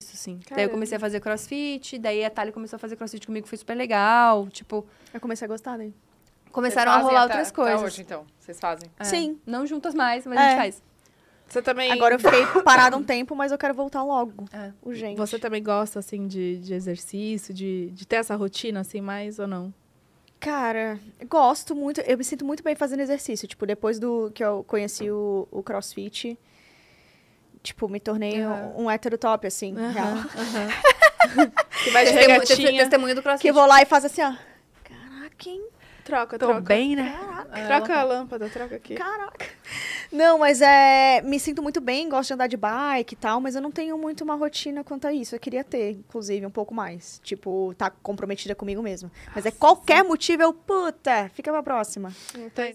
isso, sim. Caramba. Daí eu comecei a fazer crossfit, daí a Thalia começou a fazer crossfit comigo, foi super legal, tipo... Eu comecei a gostar, né? Começaram a rolar até, outras coisas. Até hoje, então, vocês fazem? É. Sim. Não juntas mais, mas é. a gente faz. Você também... Agora eu fiquei parada um tempo, mas eu quero voltar logo, é. urgente. Você também gosta, assim, de, de exercício, de, de ter essa rotina, assim, mais ou não? Cara, gosto muito, eu me sinto muito bem fazendo exercício. Tipo, depois do que eu conheci o, o crossfit tipo, me tornei uhum. um, um hétero top, assim, uhum, real. Uhum. que vai de testemunho, testemunho do crossfit. Que vou lá e faço assim, ó. Caraca, hein? Troca, Tô troca. bem, né? Caraca. É, troca a lâmpada, troca aqui. Caraca. Não, mas é. Me sinto muito bem, gosto de andar de bike e tal, mas eu não tenho muito uma rotina quanto a isso. Eu queria ter, inclusive, um pouco mais. Tipo, tá comprometida comigo mesmo Mas é Nossa, é qualquer motivo, eu, puta, fica pra próxima. Então,